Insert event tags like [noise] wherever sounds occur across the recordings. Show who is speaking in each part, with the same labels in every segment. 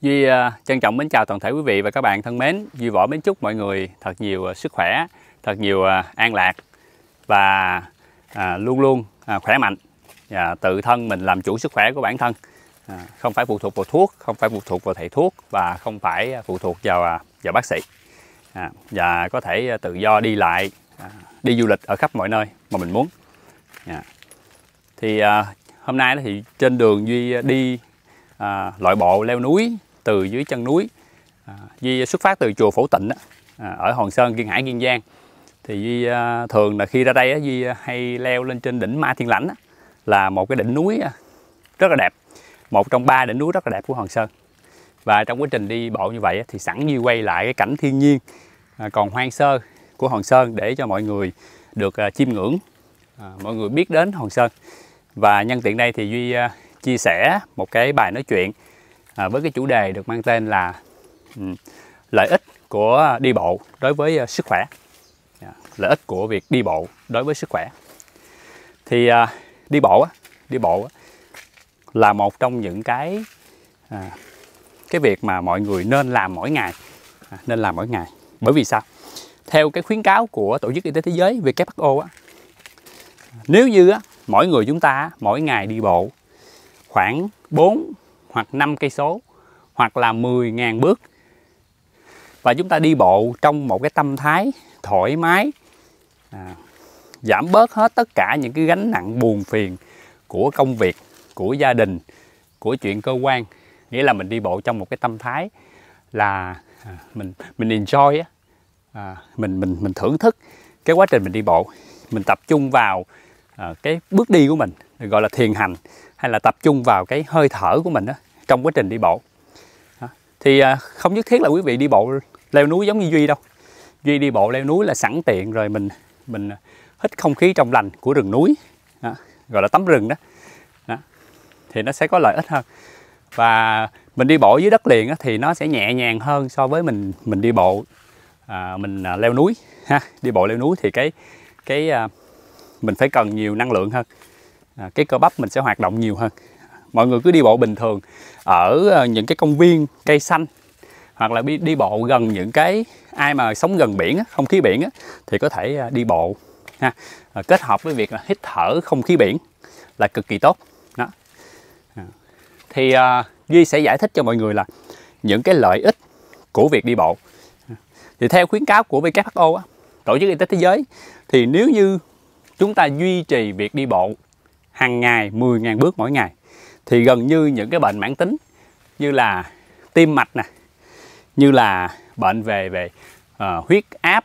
Speaker 1: Duy à, trân trọng mến chào toàn thể quý vị và các bạn thân mến. Duy Võ mến chúc mọi người thật nhiều à, sức khỏe, thật nhiều à, an lạc và luôn luôn khỏe mạnh. và tự thân mình làm chủ sức khỏe của bản thân. không phải phụ thuộc vào thuốc, không phải phụ thuộc vào thầy thuốc và không phải phụ thuộc vào vào bác sĩ. và có thể tự do đi lại, đi du lịch ở khắp mọi nơi mà mình muốn. Dạ. thì hôm nay thì trên đường Duy đi à, loại bộ leo núi từ dưới chân núi à, Di xuất phát từ chùa Phổ Tịnh à, ở Hòn Sơn, Kiên Hải, Kiên Giang thì Di à, thường là khi ra đây á, Di hay leo lên trên đỉnh Ma Thiên Lãnh á, là một cái đỉnh núi à, rất là đẹp một trong ba đỉnh núi rất là đẹp của Hòn Sơn và trong quá trình đi bộ như vậy á, thì sẵn Di quay lại cái cảnh thiên nhiên à, còn hoang sơ của Hòn Sơn để cho mọi người được à, chiêm ngưỡng à, mọi người biết đến Hòn Sơn và nhân tiện đây thì Duy à, chia sẻ một cái bài nói chuyện À, với cái chủ đề được mang tên là ừ, lợi ích của đi bộ đối với à, sức khỏe dạ, lợi ích của việc đi bộ đối với sức khỏe thì à, đi bộ đi bộ là một trong những cái cái việc mà mọi người nên làm mỗi ngày nên làm mỗi ngày bởi vì sao theo cái khuyến cáo của tổ chức y tế thế giới WHO nếu như á, mỗi người chúng ta mỗi ngày đi bộ khoảng 4 hoặc 5 cây số hoặc là 10.000 bước và chúng ta đi bộ trong một cái tâm thái thoải mái à, giảm bớt hết tất cả những cái gánh nặng buồn phiền của công việc của gia đình của chuyện cơ quan nghĩa là mình đi bộ trong một cái tâm thái là à, mình mình enjoy á à, mình mình mình thưởng thức cái quá trình mình đi bộ mình tập trung vào À, cái bước đi của mình gọi là thiền hành hay là tập trung vào cái hơi thở của mình đó, trong quá trình đi bộ à, thì à, không nhất thiết là quý vị đi bộ leo núi giống như duy đâu duy đi bộ leo núi là sẵn tiện rồi mình mình hít không khí trong lành của rừng núi đó, gọi là tắm rừng đó. đó thì nó sẽ có lợi ích hơn và mình đi bộ dưới đất liền thì nó sẽ nhẹ nhàng hơn so với mình mình đi bộ à, mình leo núi ha đi bộ leo núi thì cái cái mình phải cần nhiều năng lượng hơn à, cái cơ bắp mình sẽ hoạt động nhiều hơn mọi người cứ đi bộ bình thường ở ờ, những cái công viên cây xanh hoặc là đi, đi bộ gần những cái ai mà sống gần biển không khí biển thì có thể ờ, đi bộ ha ờ, kết hợp với việc là hít thở không khí biển là cực kỳ tốt đó à, thì uh, duy sẽ giải thích cho mọi người là những cái lợi ích của việc đi bộ à, thì theo khuyến cáo của who tổ chức y tế thế giới thì nếu như chúng ta duy trì việc đi bộ hàng ngày 10.000 bước mỗi ngày thì gần như những cái bệnh mãn tính như là tim mạch nè, như là bệnh về về uh, huyết áp,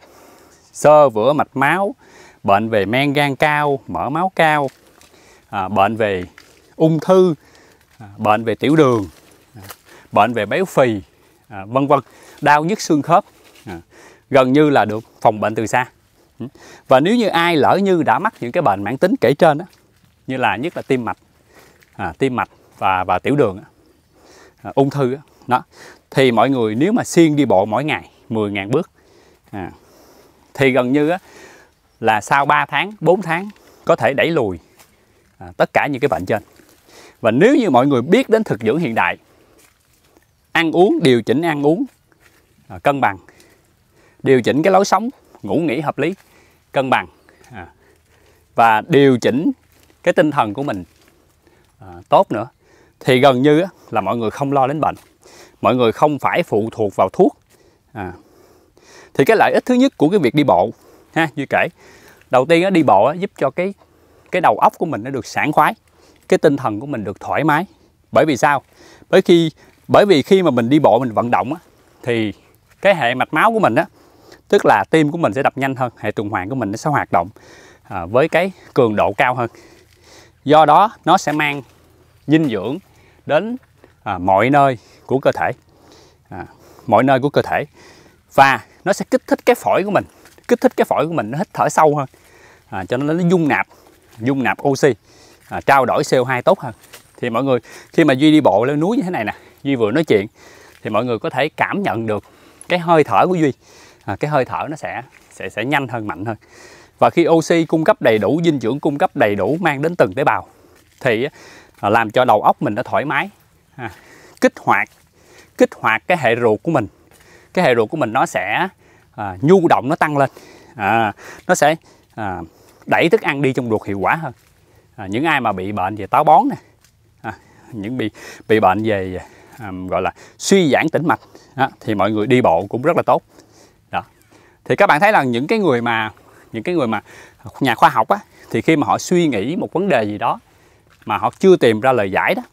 Speaker 1: sơ vữa mạch máu, bệnh về men gan cao, mỡ máu cao, à, bệnh về ung thư, à, bệnh về tiểu đường, à, bệnh về béo phì, à, vân vân, đau nhức xương khớp, à, gần như là được phòng bệnh từ xa. Ừ. và nếu như ai lỡ như đã mắc những cái bệnh mãn tính kể trên đó, như là nhất là tim mạch à, tim mạch và và tiểu đường à, ung thư đó, đó thì mọi người nếu mà xuyên đi bộ mỗi ngày 10.000 bước à, thì gần như á, là sau 3 tháng 4 tháng có thể đẩy lùi à, tất cả những cái bệnh trên và nếu như mọi người biết đến thực dưỡng hiện đại ăn uống điều chỉnh ăn uống à, cân bằng điều chỉnh cái lối sống ngủ nghỉ hợp lý cân bằng à. và điều chỉnh cái tinh thần của mình à, tốt nữa thì gần như là mọi người không lo đến bệnh mọi người không phải phụ thuộc vào thuốc à, thì cái lợi ích thứ nhất của cái việc đi bộ ha như kể đầu tiên đi bộ giúp cho cái cái đầu óc của mình nó được sảng khoái cái tinh thần của mình được thoải mái bởi vì sao bởi khi bởi vì khi mà mình đi bộ mình vận động thì cái hệ mạch máu của mình á tức là tim của mình sẽ đập nhanh hơn hệ tuần hoàn của mình nó sẽ hoạt động à, với cái cường độ cao hơn do đó nó sẽ mang dinh dưỡng đến à, mọi nơi của cơ thể à, mọi nơi của cơ thể và nó sẽ kích thích cái phổi của mình kích thích cái phổi của mình nó hít thở sâu hơn à, cho nên nó dung nạp dung nạp oxy à, trao đổi CO2 tốt hơn thì mọi người khi mà duy đi bộ lên núi như thế này nè duy vừa nói chuyện thì mọi người có thể cảm nhận được cái hơi thở của duy à, cái hơi thở nó sẽ sẽ sẽ nhanh hơn mạnh hơn và khi oxy cung cấp đầy đủ dinh dưỡng cung cấp đầy đủ mang đến từng tế bào thì à, làm cho đầu óc mình nó thoải mái à, kích hoạt kích hoạt cái hệ ruột của mình cái hệ ruột của mình nó sẽ à, nhu động nó tăng lên à, nó sẽ à, đẩy thức ăn đi trong ruột hiệu quả hơn à, những ai mà bị bệnh về táo bón nè à, những bị bị bệnh về à, gọi là suy giãn tĩnh mạch à, thì mọi người đi bộ cũng rất là tốt thì các bạn thấy là những cái người mà những cái người mà nhà khoa học á thì khi mà họ suy nghĩ một vấn đề gì đó mà họ chưa tìm ra lời giải đó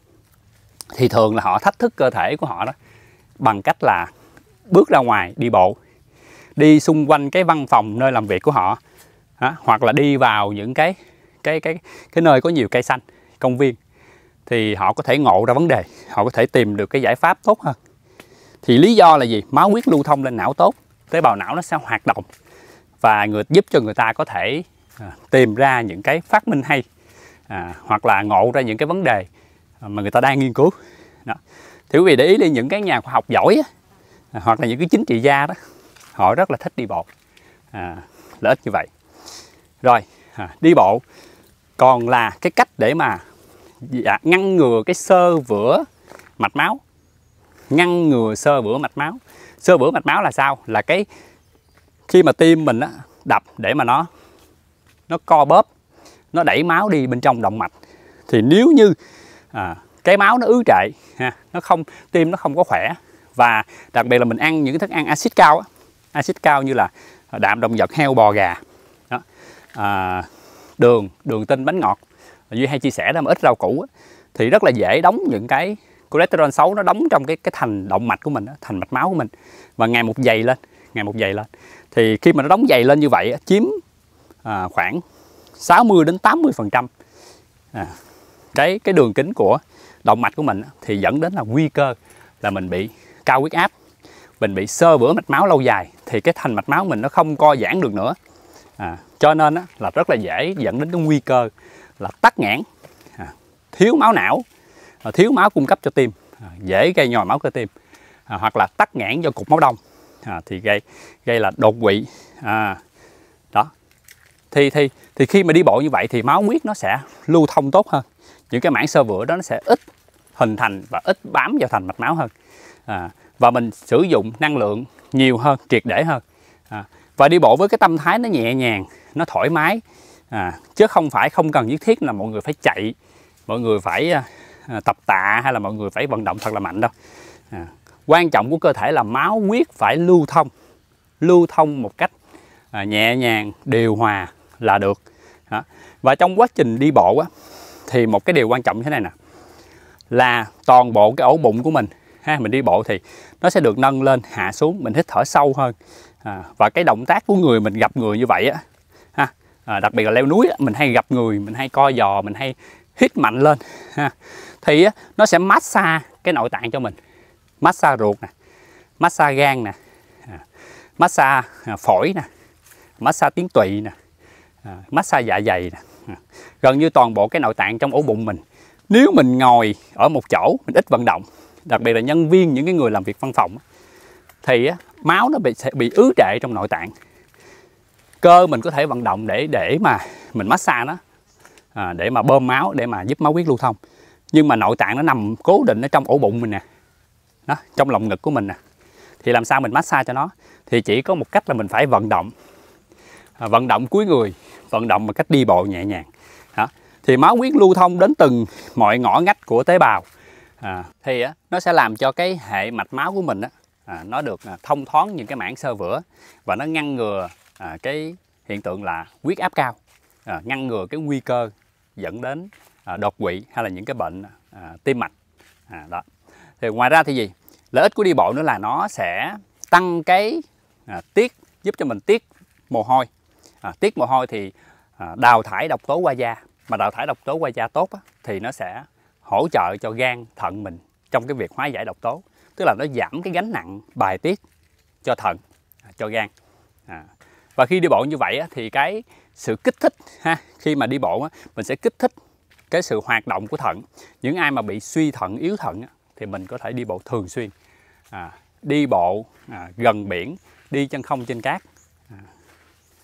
Speaker 1: thì thường là họ thách thức cơ thể của họ đó bằng cách là bước ra ngoài đi bộ đi xung quanh cái văn phòng nơi làm việc của họ đó, hoặc là đi vào những cái cái cái cái nơi có nhiều cây xanh công viên thì họ có thể ngộ ra vấn đề họ có thể tìm được cái giải pháp tốt hơn thì lý do là gì máu huyết lưu thông lên não tốt tế bào não nó sẽ hoạt động và người giúp cho người ta có thể à, tìm ra những cái phát minh hay à, hoặc là ngộ ra những cái vấn đề à, mà người ta đang nghiên cứu đó. thì quý vị để ý đi những cái nhà khoa học giỏi á, à, hoặc là những cái chính trị gia đó họ rất là thích đi bộ à, lợi ích như vậy rồi à, đi bộ còn là cái cách để mà dạ, ngăn ngừa cái sơ vữa mạch máu ngăn ngừa sơ vữa mạch máu sơ vữa mạch máu là sao là cái khi mà tim mình đập để mà nó nó co bóp nó đẩy máu đi bên trong động mạch thì nếu như à, cái máu nó ứ trệ ha, nó không tim nó không có khỏe và đặc biệt là mình ăn những thức ăn axit cao á, axit cao như là đạm động vật heo bò gà đó. À, đường đường tinh bánh ngọt duy hay chia sẻ đó mà ít rau củ thì rất là dễ đóng những cái cholesterol xấu nó đóng trong cái cái thành động mạch của mình thành mạch máu của mình và ngày một dày lên ngày một dày lên thì khi mà nó đóng dày lên như vậy chiếm à, khoảng 60 đến 80 phần trăm à, cái cái đường kính của động mạch của mình thì dẫn đến là nguy cơ là mình bị cao huyết áp mình bị sơ vữa mạch máu lâu dài thì cái thành mạch máu mình nó không co giãn được nữa à, cho nên á, là rất là dễ dẫn đến cái nguy cơ là tắc nghẽn à, thiếu máu não Ờ, thiếu máu cung cấp cho tim ờ, dễ gây nhồi máu cơ tim ờ, hoặc là tắc nghẽn do cục máu đông thì gây gây là đột quỵ à, đó thì thì thì khi mà đi bộ như vậy thì máu huyết nó sẽ lưu thông tốt hơn những cái mảng sơ vữa đó nó sẽ ít hình thành và ít bám vào thành mạch máu hơn à, và mình sử dụng năng lượng nhiều hơn triệt để hơn à, và đi bộ với cái tâm thái nó nhẹ nhàng nó thoải mái à, chứ không phải không cần nhất thiết là mọi người phải chạy mọi người phải À, tập tạ hay là mọi người phải vận động thật là mạnh đâu à, quan trọng của cơ thể là máu huyết phải lưu thông lưu thông một cách à, nhẹ nhàng điều hòa là được đó. và trong quá trình đi bộ á, thì một cái điều quan trọng như thế này nè là toàn bộ cái ổ bụng của mình ha mình đi bộ thì nó sẽ được nâng lên hạ xuống mình hít thở sâu hơn à, và cái động tác của người mình gặp người như vậy á ha à, đặc biệt là leo núi á, mình hay gặp người mình hay co giò mình hay hít mạnh lên ha thì nó sẽ massage cái nội tạng cho mình massage ruột nè massage gan nè à, massage à, phổi nè massage tiếng tụy nè à, massage dạ dày nè gần như toàn bộ cái nội tạng trong ổ bụng mình nếu mình ngồi ở một chỗ mình ít vận động đặc biệt là nhân viên những cái người làm việc văn phòng thì máu nó bị sẽ bị ứ trệ trong nội tạng cơ mình có thể vận động để để mà mình massage nó để mà bơm máu để mà giúp máu huyết lưu thông nhưng mà nội tạng nó nằm cố định ở trong ổ bụng mình nè đó trong lồng ngực của mình nè thì làm sao mình massage cho nó thì chỉ có một cách là mình phải vận động à, vận động cuối người vận động bằng cách đi bộ nhẹ nhàng đó. thì máu huyết lưu thông đến từng mọi ngõ ngách của tế bào à, thì á, nó sẽ làm cho cái hệ mạch máu của mình á, à, nó được à, thông thoáng những cái mảng sơ vữa và nó ngăn ngừa à, cái hiện tượng là huyết áp cao à, ngăn ngừa cái nguy cơ dẫn đến À, đột quỵ hay là những cái bệnh à, tim mạch à, đó thì ngoài ra thì gì lợi ích của đi bộ nữa là nó sẽ tăng cái à, tiết giúp cho mình tiết mồ hôi à, tiết mồ hôi thì à, đào thải độc tố qua da mà đào thải độc tố qua da tốt á, thì nó sẽ hỗ trợ cho gan thận mình trong cái việc hóa giải độc tố tức là nó giảm cái gánh nặng bài tiết cho thận à, cho gan à. và khi đi bộ như vậy á, thì cái sự kích thích ha khi mà đi bộ á, mình sẽ kích thích cái sự hoạt động của thận những ai mà bị suy thận yếu thận thì mình có thể đi bộ thường xuyên à, đi bộ à, gần biển đi chân không trên cát à,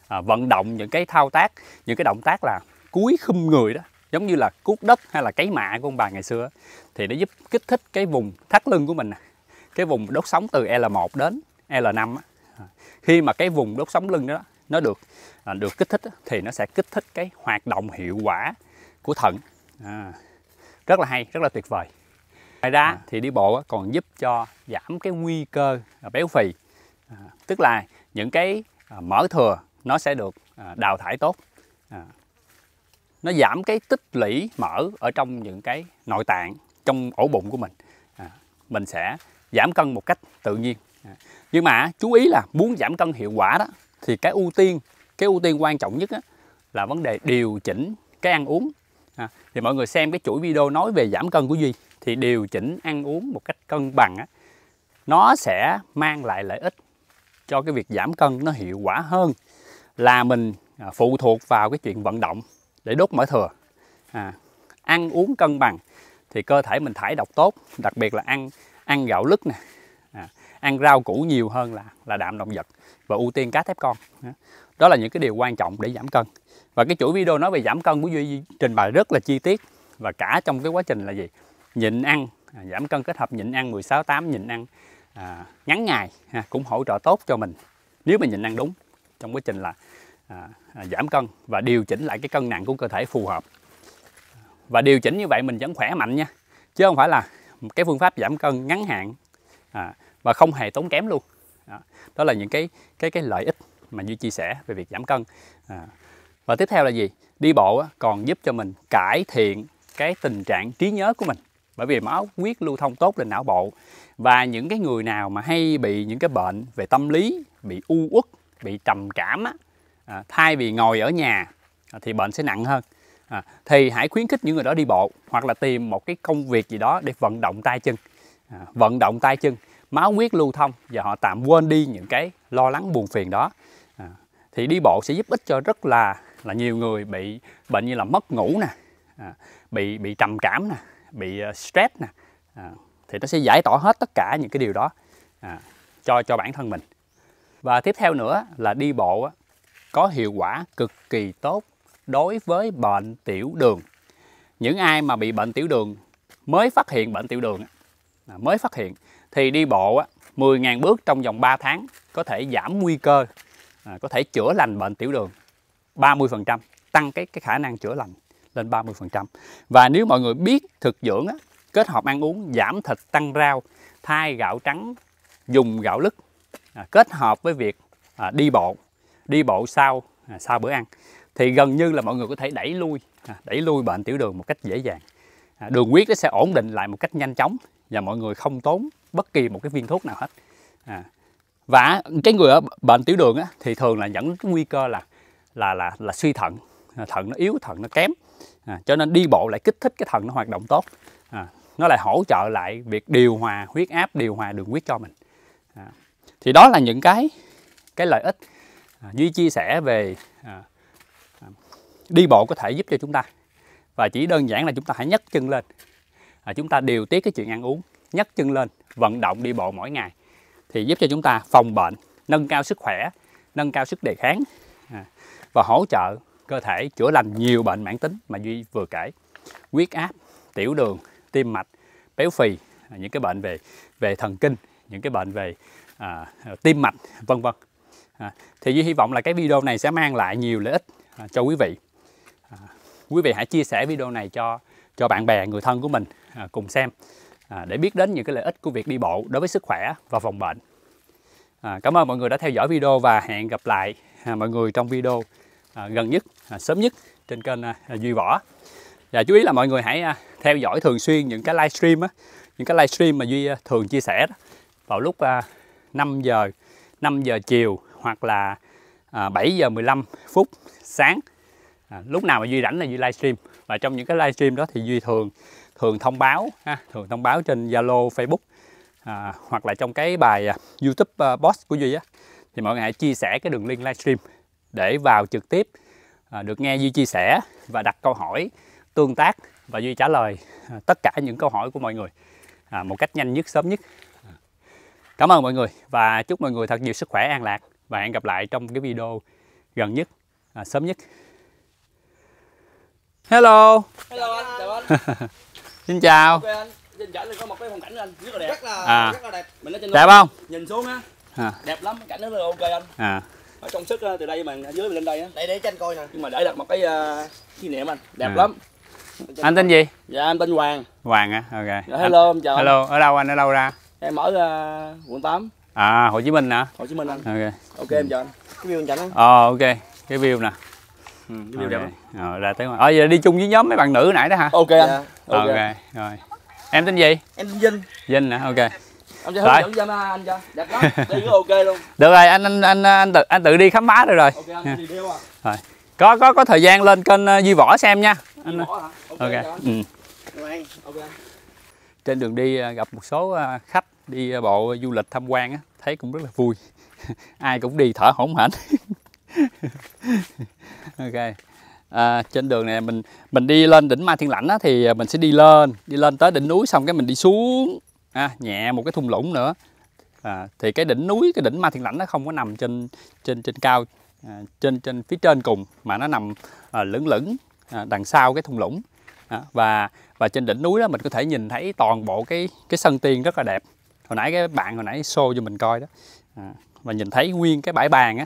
Speaker 1: à, vận động những cái thao tác những cái động tác là cúi khum người đó giống như là cuốc đất hay là cấy mạ của ông bà ngày xưa thì nó giúp kích thích cái vùng thắt lưng của mình cái vùng đốt sống từ L1 đến L5 à, khi mà cái vùng đốt sống lưng đó nó được à, được kích thích thì nó sẽ kích thích cái hoạt động hiệu quả của thận à, rất là hay rất là tuyệt vời ngoài ra à. thì đi bộ còn giúp cho giảm cái nguy cơ à, béo phì à, tức là những cái à, mỡ thừa nó sẽ được à, đào thải tốt à, nó giảm cái tích lũy mỡ ở trong những cái nội tạng trong ổ bụng của mình à, mình sẽ giảm cân một cách tự nhiên à, nhưng mà chú ý là muốn giảm cân hiệu quả đó thì cái ưu tiên cái ưu tiên quan trọng nhất á, là vấn đề điều chỉnh cái ăn uống à, thì mọi người xem cái chuỗi video nói về giảm cân của duy thì điều chỉnh ăn uống một cách cân bằng á, nó sẽ mang lại lợi ích cho cái việc giảm cân nó hiệu quả hơn là mình à, phụ thuộc vào cái chuyện vận động để đốt mỡ thừa à, ăn uống cân bằng thì cơ thể mình thải độc tốt đặc biệt là ăn ăn gạo lứt nè à, ăn rau củ nhiều hơn là là đạm động vật và ưu tiên cá thép con đó là những cái điều quan trọng để giảm cân và cái chuỗi video nói về giảm cân của duy trình bày rất là chi tiết và cả trong cái quá trình là gì nhịn ăn à, giảm cân kết hợp nhịn ăn 16 8 nhịn ăn à, ngắn ngày ha, cũng hỗ trợ tốt cho mình nếu mà nhịn ăn đúng trong quá trình là à, à, giảm cân và điều chỉnh lại cái cân nặng của cơ thể phù hợp và điều chỉnh như vậy mình vẫn khỏe mạnh nha chứ không phải là cái phương pháp giảm cân ngắn hạn à, và không hề tốn kém luôn đó, đó là những cái cái cái lợi ích mà duy chia sẻ về việc giảm cân à, và tiếp theo là gì đi bộ còn giúp cho mình cải thiện cái tình trạng trí nhớ của mình bởi vì máu huyết lưu thông tốt lên não bộ và những cái người nào mà hay bị những cái bệnh về tâm lý bị u uất bị trầm cảm á, à, thay vì ngồi ở nhà à, thì bệnh sẽ nặng hơn à, thì hãy khuyến khích những người đó đi bộ hoặc là tìm một cái công việc gì đó để vận động tay chân à, vận động tay chân máu huyết lưu thông và họ tạm quên đi những cái lo lắng buồn phiền đó à, thì đi bộ sẽ giúp ích cho rất là là nhiều người bị bệnh như là mất ngủ nè à, bị bị trầm cảm nè bị ờ, stress nè à, thì nó sẽ giải tỏa hết tất cả những cái điều đó à, cho cho bản thân mình và tiếp theo nữa là đi bộ có hiệu quả cực kỳ tốt đối với bệnh tiểu đường những ai mà bị bệnh tiểu đường mới phát hiện bệnh tiểu đường à, mới phát hiện thì đi bộ 10.000 bước trong vòng 3 tháng có thể giảm nguy cơ à, có thể chữa lành bệnh tiểu đường 30%, tăng cái cái khả năng chữa lành lên 30%. Và nếu mọi người biết thực dưỡng á, kết hợp ăn uống giảm thịt tăng rau, thay gạo trắng dùng gạo lứt à, kết hợp với việc à, đi bộ, đi bộ sau à, sau bữa ăn thì gần như là mọi người có thể đẩy lui à, đẩy lui bệnh tiểu đường một cách dễ dàng. À, đường huyết nó sẽ ổn định lại một cách nhanh chóng và mọi người không tốn bất kỳ một cái viên thuốc nào hết. À, và cái người ở bệnh tiểu đường á, thì thường là dẫn nguy cơ là là là là suy thận à, thận nó yếu thận nó kém à, cho nên đi bộ lại kích thích cái thận nó hoạt động tốt à, nó lại hỗ trợ lại việc điều hòa huyết áp điều hòa đường huyết cho mình à, thì đó là những cái cái lợi ích à, duy chia sẻ về à, à, đi bộ có thể giúp cho chúng ta và chỉ đơn giản là chúng ta hãy nhấc chân lên à, chúng ta điều tiết cái chuyện ăn uống nhấc chân lên vận động đi bộ mỗi ngày thì giúp cho chúng ta phòng bệnh nâng cao sức khỏe nâng cao sức đề kháng và hỗ trợ cơ thể chữa lành nhiều bệnh mãn tính mà Duy vừa kể. Huyết áp, tiểu đường, tim mạch, béo phì, những cái bệnh về về thần kinh, những cái bệnh về à, tim mạch, vân vân. À, thì Duy hy vọng là cái video này sẽ mang lại nhiều lợi ích à, cho quý vị. À, quý vị hãy chia sẻ video này cho cho bạn bè, người thân của mình à, cùng xem à, để biết đến những cái lợi ích của việc đi bộ đối với sức khỏe và phòng bệnh. À, cảm ơn mọi người đã theo dõi video và hẹn gặp lại à, mọi người trong video À, gần nhất à, sớm nhất trên kênh à, Duy Võ và chú ý là mọi người hãy theo dõi thường xuyên những cái livestream á những cái livestream mà Duy thường chia sẻ vào lúc à, 5 giờ 5 giờ chiều hoặc là à, 7 giờ 15 phút sáng lúc nào mà Duy rảnh là Duy livestream và trong những cái livestream đó thì Duy thường thường thông báo ha, thường thông báo trên Zalo Facebook à, hoặc là trong cái bài YouTube uh, boss của Duy á thì mọi người hãy chia sẻ cái đường link livestream để vào trực tiếp à, được nghe Duy chia sẻ và đặt câu hỏi, tương tác và Duy trả lời à, tất cả những câu hỏi của mọi người à, một cách nhanh nhất, sớm nhất. Cảm ơn mọi người và chúc mọi người thật nhiều sức khỏe, an lạc và hẹn gặp lại trong cái video gần nhất, sớm nhất. Hello. Hello anh, chào anh. [laughs] Xin chào. Okay, anh. Trên có một cái phong cảnh anh rất là đẹp. Rất là, à. rất là đẹp. Mình ở trên đẹp không? Nhìn xuống á. À. Đẹp lắm, cảnh nó là ok anh. À ở công sức ờ, từ đây mình dưới mình lên đây á đây để tranh coi nè nhưng mà để đặt một cái ờ, kỷ niệm anh đẹp à. lắm anh tên gì dạ anh tên hoàng hoàng á à? ok dạ, hello anh chào hello ở đâu anh ở đâu ra em ở uh, quận 8 à hồ chí minh hả hồ chí minh anh ok ok em chào anh cái view anh chảnh anh ờ ok cái view nè Ừ, cái okay. Rồi, ra tới Ờ giờ đi chung với nhóm mấy bạn nữ nãy đó hả? Ok anh. Dạ. Yeah. Ok. Rồi. Em tên gì? Em tên Vinh. Vinh hả? Ok. Anh rồi. dẫn anh cho. Đẹp lắm. [laughs] Đi cứ ok luôn. Được rồi, anh anh anh anh tự anh tự đi khám phá được rồi. Ok anh yeah. đi đeo à. Rồi. Có có có thời gian lên kênh ờ, Duy Võ xem nha. Anh Võ hả? Ok. okay. Ừ. Ok. Trên đường đi ờ, gặp một số ờ, khách đi bộ du lịch tham quan á, thấy cũng rất là vui. [laughs] Ai cũng đi thở hổn hển. [laughs] ok à, trên đường này mình mình đi lên đỉnh ma Thiên Lãnh á, thì mình sẽ đi lên đi lên tới đỉnh núi xong cái mình đi xuống à, nhẹ một cái thung lũng nữa à, thì cái đỉnh núi cái đỉnh ma thiên lãnh nó không có nằm trên trên trên cao à, trên trên phía trên cùng mà nó nằm à, lửng lửng à, đằng sau cái thung lũng à, và và trên đỉnh núi đó mình có thể nhìn thấy toàn bộ cái cái sân tiên rất là đẹp hồi nãy cái bạn hồi nãy show cho mình coi đó à, và nhìn thấy nguyên cái bãi bàn á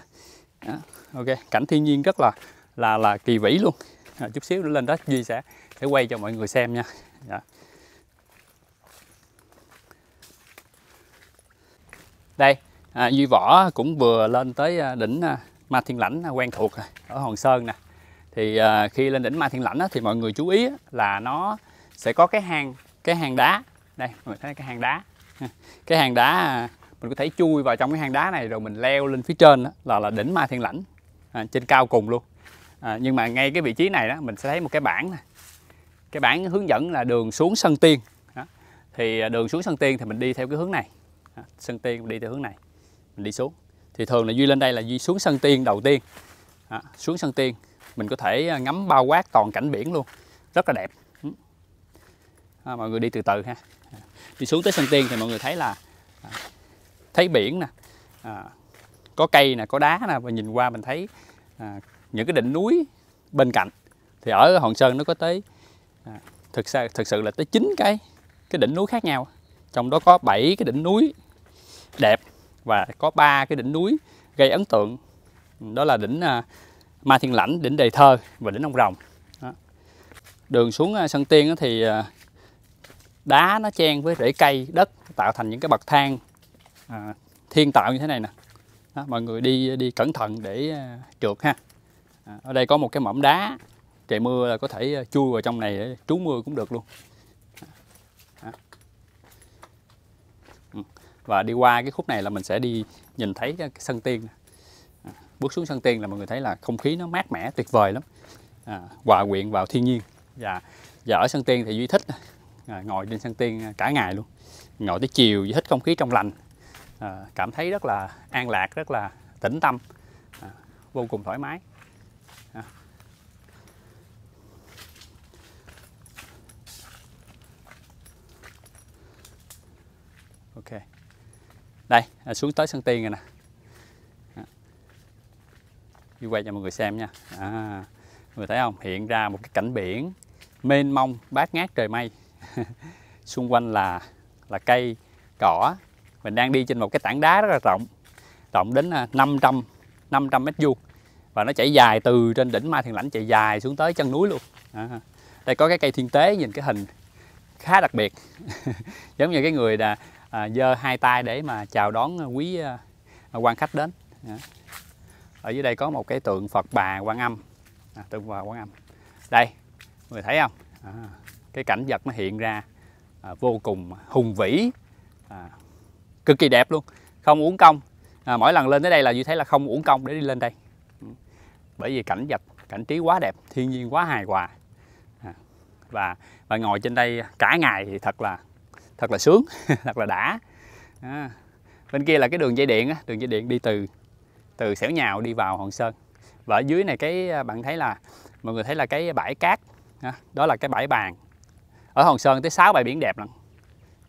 Speaker 1: à, ok cảnh thiên nhiên rất là là là kỳ vĩ luôn à, chút xíu nữa lên đó duy sẽ sẽ quay cho mọi người xem nha yeah. Dạ. đây à, duy võ cũng vừa lên tới à, đỉnh à, ma thiên lãnh à, quen thuộc ở hòn sơn nè thì à, khi lên đỉnh ma thiên lãnh á, thì mọi người chú ý là nó sẽ có cái hang cái hang đá đây mọi người thấy cái hang đá [laughs] cái hang đá mình có thể chui vào trong cái hang đá này rồi mình leo lên phía trên đó, là là đỉnh ma thiên lãnh à, trên cao cùng luôn à, nhưng mà ngay cái vị trí này đó mình sẽ thấy một cái bảng này cái bảng hướng dẫn là đường xuống sân tiên đó. thì đường xuống sân tiên thì mình đi theo cái hướng này sân tiên đi theo hướng này mình đi xuống thì thường là duy lên đây là duy xuống sân tiên đầu tiên à, xuống sân tiên mình có thể à, ngắm bao quát toàn cảnh biển luôn rất là đẹp à, mọi người đi từ từ ha đi xuống tới sân tiên thì mọi người thấy là à, thấy biển nè à, có cây nè có đá nè và nhìn qua mình thấy à, những cái đỉnh núi bên cạnh thì ở hòn sơn nó có tới à, thực sự thực sự là tới chín cái cái đỉnh núi khác nhau trong đó có 7 cái đỉnh núi đẹp và có ba cái đỉnh núi gây ấn tượng đó là đỉnh à, Ma Thiên Lãnh, đỉnh Đề Thơ và đỉnh Ông Rồng. Đường xuống à, sân Tiên thì à, đá nó chen với rễ cây đất tạo thành những cái bậc thang thiên tạo như thế này nè. mọi người đi đi cẩn thận để trượt ha. ở đây có một cái mỏm đá trời mưa là có thể chui vào trong này để trú mưa cũng được luôn. và đi qua cái khúc này là mình sẽ đi nhìn thấy cái sân tiên à, bước xuống sân tiên là mọi người thấy là không khí nó mát mẻ tuyệt vời lắm à, hòa quyện vào thiên nhiên và và ở sân tiên thì duy thích à, ngồi trên sân tiên à, cả ngày luôn ngồi tới chiều duy thích không khí trong lành à, cảm thấy rất là an lạc rất là tĩnh tâm à, vô cùng thoải mái à. okay đây à, xuống tới sân tiên rồi nè đi quay cho mọi người xem nha à, người thấy không hiện ra một cái cảnh biển mênh mông bát ngát trời mây [laughs] xung quanh là là cây cỏ mình đang đi trên một cái tảng đá rất là rộng rộng đến 500 à, 500 mét vuông và nó chảy dài từ trên đỉnh Mai Thiền Lãnh chạy dài xuống tới chân núi luôn à, đây có cái cây thiên tế nhìn cái hình khá đặc biệt [laughs] giống như cái người là À, giơ hai tay để mà chào đón à, quý à, quan khách đến ở dưới đây có một cái tượng Phật bà Quan Âm à, tượng Phật bà Quan Âm đây người thấy không à, cái cảnh vật nó hiện ra à, vô cùng hùng vĩ à, cực kỳ đẹp luôn không uống công à, mỗi lần lên tới đây là như thế là không uống công để đi lên đây ừ. bởi vì cảnh vật cảnh trí quá đẹp thiên nhiên quá hài hòa à, và và ngồi trên đây cả ngày thì thật là thật là sướng [laughs] thật là đã à. bên kia là cái đường dây điện đường dây điện đi từ từ xẻo nhào đi vào hòn sơn và ở dưới này cái à, bạn thấy là mọi người thấy là cái bãi cát à, đó là cái bãi bàn ở hòn sơn tới 6 bãi biển đẹp lắm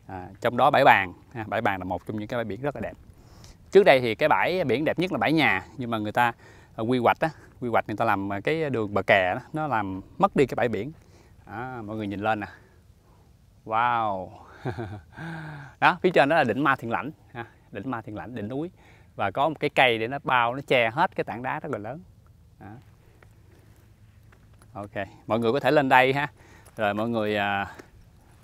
Speaker 1: à, trong đó bãi bàn à, bãi bàn là một trong những cái bãi biển rất là đẹp trước đây thì cái bãi biển đẹp nhất là bãi nhà nhưng mà người ta à, quy hoạch á quy hoạch người ta làm cái đường bờ kè đó, nó làm mất đi cái bãi biển à, mọi người nhìn lên nè wow [laughs] đó phía trên đó là đỉnh ma thiền lãnh đỉnh ma thiền lãnh đỉnh núi và có một cái cây để nó bao nó che hết cái tảng đá rất là lớn đó. ok mọi người có thể lên đây ha rồi mọi người à,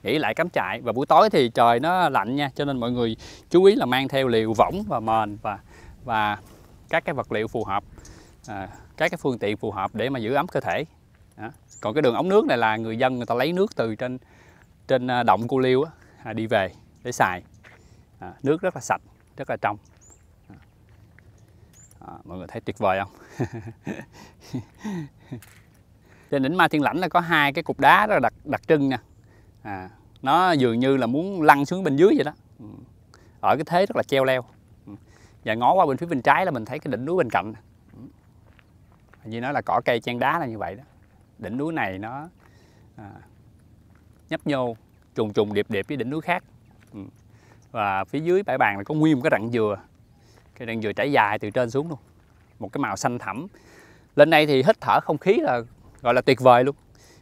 Speaker 1: nghỉ lại cắm trại và buổi tối thì trời nó lạnh nha cho nên mọi người chú ý là mang theo liều võng và mền và và các cái vật liệu phù hợp à, các cái phương tiện phù hợp để mà giữ ấm cơ thể đó. còn cái đường ống nước này là người dân người ta lấy nước từ trên trên à, động cô liêu á À, đi về để xài à, nước rất là sạch rất là trong à, à mọi người thấy tuyệt vời không [laughs] trên đỉnh ma thiên lãnh là có hai cái cục đá rất là đặc đặc trưng nè à, nó dường như là muốn lăn xuống bên dưới vậy đó ừ, ở cái thế rất là treo leo ừ, và ngó qua bên phía bên trái là mình thấy cái đỉnh núi bên cạnh ừ, như nói là cỏ cây chen đá là như vậy đó đỉnh núi này nó à, nhấp nhô trùng trùng điệp điệp với đỉnh núi khác ừ. và phía dưới bãi bàn là có nguyên một cái rặng dừa cái rặng dừa trải dài từ trên xuống luôn một cái màu xanh thẳm lên đây thì hít thở không khí là gọi là tuyệt vời luôn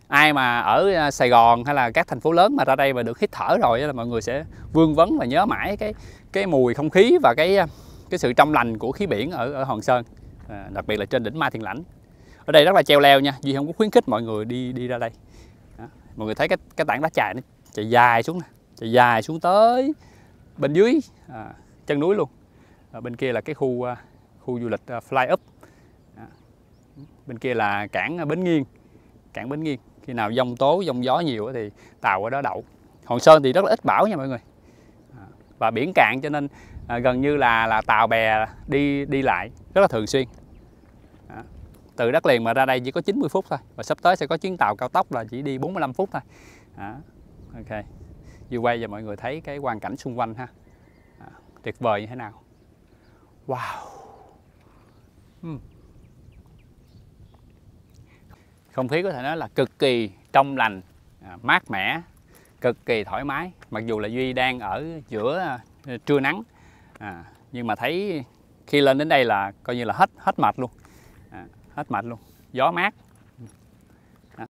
Speaker 1: ai mà ở à, Sài Gòn hay là các thành phố lớn mà ra đây mà được hít thở rồi là mọi người sẽ vương vấn và nhớ mãi cái cái mùi không khí và cái à, cái sự trong lành của khí biển ở ở Hòn Sơn à, đặc biệt là trên đỉnh ma Thiền Lãnh ở đây rất là treo leo nha Duy không có khuyến khích mọi người đi đi ra đây đó. mọi người thấy cái cái tảng đá chài nó chạy dài xuống chạy dài xuống tới bên dưới à, chân núi luôn à, bên kia là cái khu à, khu du lịch à, fly up à, bên kia là cảng à, bến nghiêng cảng bến nghiêng khi nào dông tố dông gió nhiều thì tàu ở đó đậu hòn sơn thì rất là ít bão nha mọi người à, và biển cạn cho nên à, gần như là là tàu bè đi đi lại rất là thường xuyên từ đất liền mà ra đây chỉ có 90 phút thôi và sắp tới sẽ có chuyến tàu cao tốc là chỉ đi 45 phút thôi ok Duy quay cho mọi người thấy cái quang cảnh xung quanh ha à, tuyệt vời như thế nào wow uhm. không khí có thể nói là cực kỳ trong lành à, mát mẻ cực kỳ thoải mái mặc dù là duy đang ở giữa à, trưa nắng à, nhưng mà thấy khi lên đến đây là coi như là hết hết mệt luôn à, hết mệt luôn gió mát